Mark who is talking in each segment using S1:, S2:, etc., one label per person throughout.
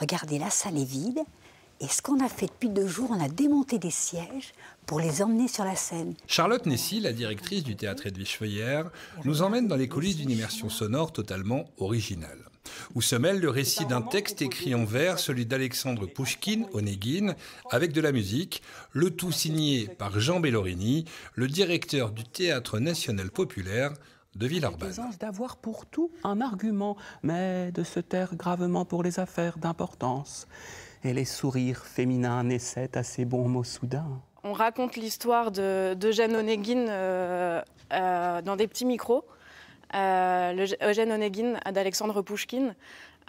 S1: regardez, la salle est vide. Et ce qu'on a fait depuis deux jours, on a démonté des sièges
S2: pour les emmener sur la scène. Charlotte Nessy, la directrice du théâtre Edwige Feuillère, nous emmène dans les coulisses d'une immersion sonore totalement originale, où se mêle le récit d'un texte écrit en vers, celui d'Alexandre Pouchkine, Onegin, avec de la musique, le tout signé par Jean Bellorini, le directeur du Théâtre national populaire de Villeurbanne.
S1: d'avoir pour tout un argument, mais de se taire gravement pour les affaires d'importance. Et les sourires féminins naissaient à ces bons mots soudains.
S3: On raconte l'histoire de, de Jeanne euh, euh, dans des petits micros. Euh, Eugène Onéguine d'Alexandre Pouchkine.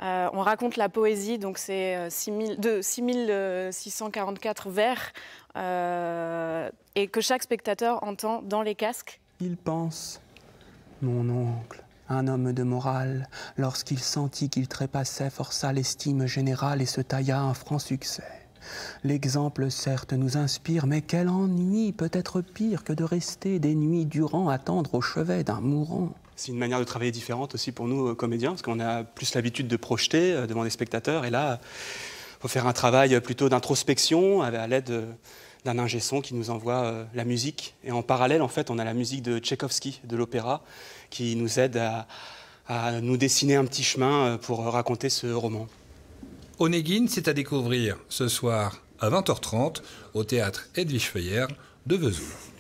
S3: Euh, on raconte la poésie, donc c'est 6644 vers, et que chaque spectateur entend dans les casques.
S1: Il pense, mon oncle, un homme de morale, lorsqu'il sentit qu'il trépassait, força l'estime générale et se tailla un franc succès. L'exemple, certes, nous inspire, mais quel ennui peut être pire que de rester des nuits durant attendre au chevet d'un mourant
S4: C'est une manière de travailler différente aussi pour nous, euh, comédiens, parce qu'on a plus l'habitude de projeter euh, devant les spectateurs, et là, il faut faire un travail euh, plutôt d'introspection à l'aide d'un ingé qui nous envoie euh, la musique. Et en parallèle, en fait, on a la musique de Tchaïkovski, de l'opéra, qui nous aide à, nous dessiner un petit chemin euh, pour raconter ce roman.
S2: Onegin, c'est à découvrir ce soir à 20h30 au théâtre Edwige Feuillère de Vesoul.